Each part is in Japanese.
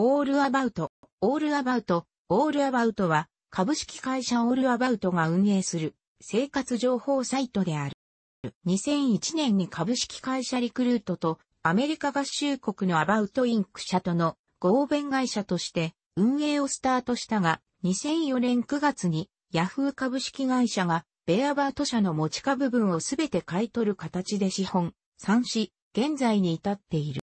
オールアバウト、オールアバウト、オールアバウトは、株式会社オールアバウトが運営する生活情報サイトである。2001年に株式会社リクルートとアメリカ合衆国のアバウトインク社との合弁会社として運営をスタートしたが、2004年9月にヤフー株式会社がベアバート社の持ち株分をすべて買い取る形で資本、3し、現在に至っている。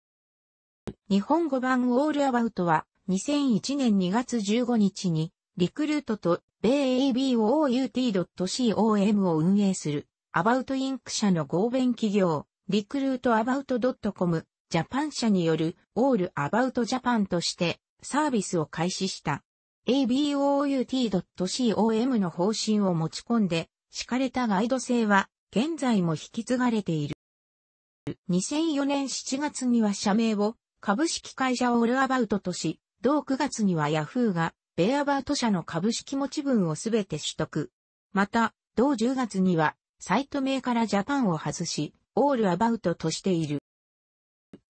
日本語版オールアバウトは2001年2月15日にリクルートと米 about.com を運営するアバウトインク社の合弁企業リクルートアバウト .com ジャパン社によるオールアバウトジャパンとしてサービスを開始した about.com の方針を持ち込んで敷かれたガイド性は現在も引き継がれている。2004年7月には社名を株式会社オールアバウトとし、同9月にはヤフーが、ベアバート社の株式持ち分をすべて取得。また、同10月には、サイト名からジャパンを外し、オールアバウトとしている。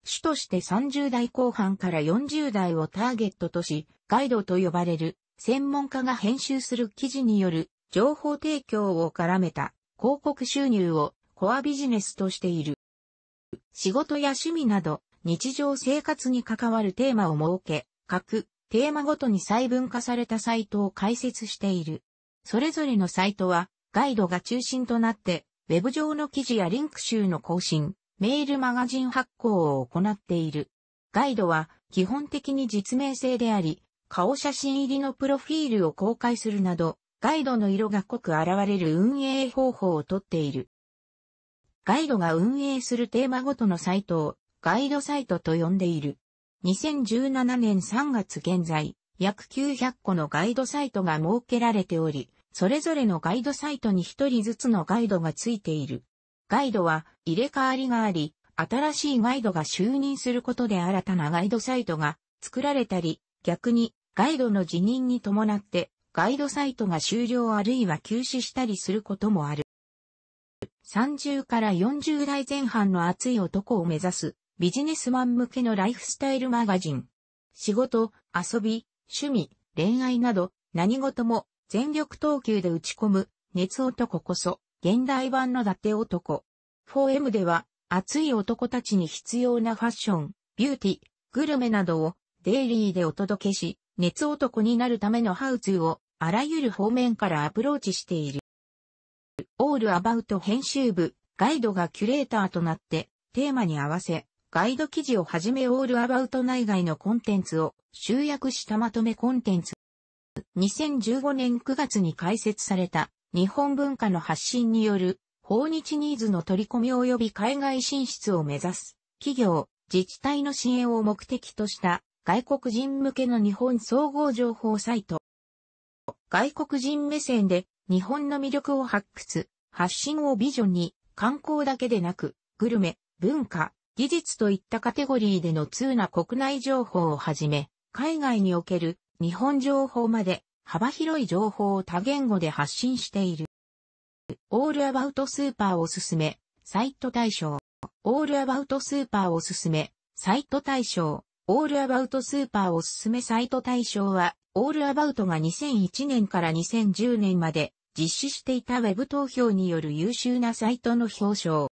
主として30代後半から40代をターゲットとし、ガイドと呼ばれる専門家が編集する記事による情報提供を絡めた広告収入をコアビジネスとしている。仕事や趣味など日常生活に関わるテーマを設け、各テーマごとに細分化されたサイトを開設している。それぞれのサイトは、ガイドが中心となって、ウェブ上の記事やリンク集の更新、メールマガジン発行を行っている。ガイドは基本的に実名制であり、顔写真入りのプロフィールを公開するなど、ガイドの色が濃く現れる運営方法をとっている。ガイドが運営するテーマごとのサイトをガイドサイトと呼んでいる。2017年3月現在、約900個のガイドサイトが設けられており、それぞれのガイドサイトに1人ずつのガイドがついている。ガイドは入れ替わりがあり、新しいガイドが就任することで新たなガイドサイトが作られたり、逆にガイドの辞任に伴ってガイドサイトが終了あるいは休止したりすることもある。30から40代前半の熱い男を目指すビジネスマン向けのライフスタイルマガジン。仕事、遊び、趣味、恋愛など、何事も全力投球で打ち込む、熱男こそ、現代版の伊達男。4M では、熱い男たちに必要なファッション、ビューティ、グルメなどをデイリーでお届けし、熱男になるためのハウツーをあらゆる方面からアプローチしている。オールアバウト編集部ガイドがキュレーターとなってテーマに合わせガイド記事をはじめオールアバウト内外のコンテンツを集約したまとめコンテンツ。2015年9月に開設された日本文化の発信による訪日ニーズの取り込み及び海外進出を目指す企業、自治体の支援を目的とした外国人向けの日本総合情報サイト。外国人目線で日本の魅力を発掘、発信をビジョンに観光だけでなくグルメ、文化、技術といったカテゴリーでの通な国内情報をはじめ、海外における日本情報まで幅広い情報を多言語で発信している。オールアバウトスーパーおすすめ、サイト対象。オールアバウトスーパーおすすめ、サイト対象。オールアバウトスーパーおすすめサイト対象は、オールアバウトが2001年から2010年まで実施していたウェブ投票による優秀なサイトの表彰。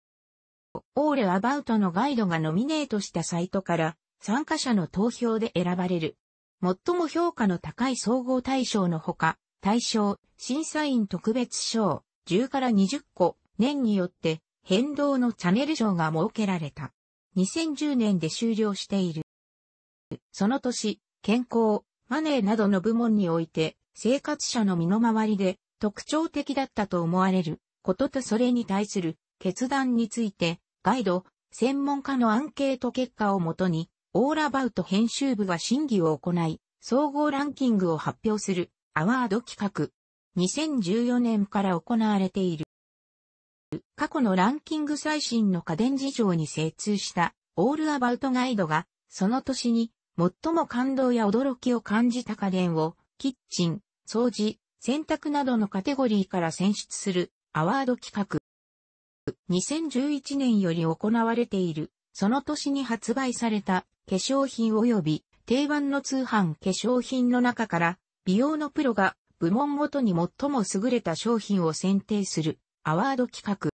オールアバウトのガイドがノミネートしたサイトから参加者の投票で選ばれる。最も評価の高い総合大賞のほか、大賞、審査員特別賞、10から20個、年によって変動のチャンネル賞が設けられた。2010年で終了している。その年、健康、マネーなどの部門において、生活者の身の回りで特徴的だったと思われることとそれに対する決断についてガイド、専門家のアンケート結果をもとに、オーラバウト編集部が審議を行い、総合ランキングを発表するアワード企画。2014年から行われている。過去のランキング最新の家電事情に精通したオールアバウトガイドが、その年に最も感動や驚きを感じた家電を、キッチン、掃除、洗濯などのカテゴリーから選出するアワード企画。2011年より行われている、その年に発売された化粧品及び定番の通販化粧品の中から、美容のプロが部門ごとに最も優れた商品を選定するアワード企画。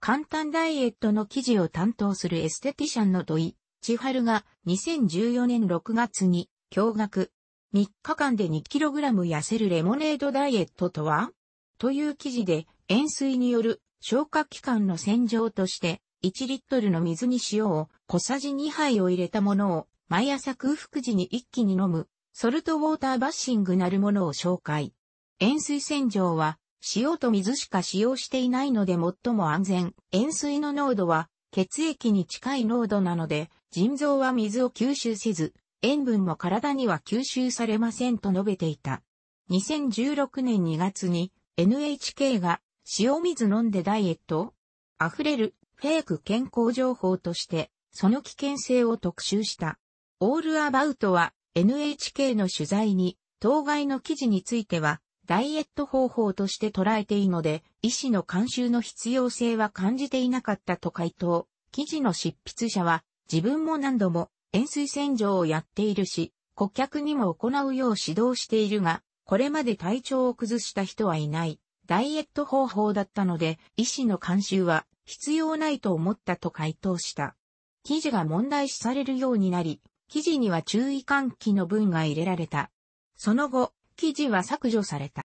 簡単ダイエットの記事を担当するエステティシャンの土井千春が2014年6月に驚愕3日間で 2kg 痩せるレモネードダイエットとはという記事で塩水による消化器官の洗浄として、1リットルの水に塩を小さじ2杯を入れたものを、毎朝空腹時に一気に飲む、ソルトウォーターバッシングなるものを紹介。塩水洗浄は、塩と水しか使用していないので最も安全。塩水の濃度は、血液に近い濃度なので、腎臓は水を吸収せず、塩分も体には吸収されませんと述べていた。2016年2月に NHK が塩水飲んでダイエット溢れるフェイク健康情報として、その危険性を特集した。オールアバウトは NHK の取材に、当該の記事については、ダイエット方法として捉えていいので、医師の監修の必要性は感じていなかったと回答。記事の執筆者は、自分も何度も塩水洗浄をやっているし、顧客にも行うよう指導しているが、これまで体調を崩した人はいない。ダイエット方法だったので、医師の監修は必要ないと思ったと回答した。記事が問題視されるようになり、記事には注意喚起の文が入れられた。その後、記事は削除された。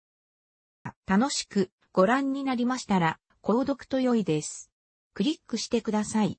楽しくご覧になりましたら、購読と良いです。クリックしてください。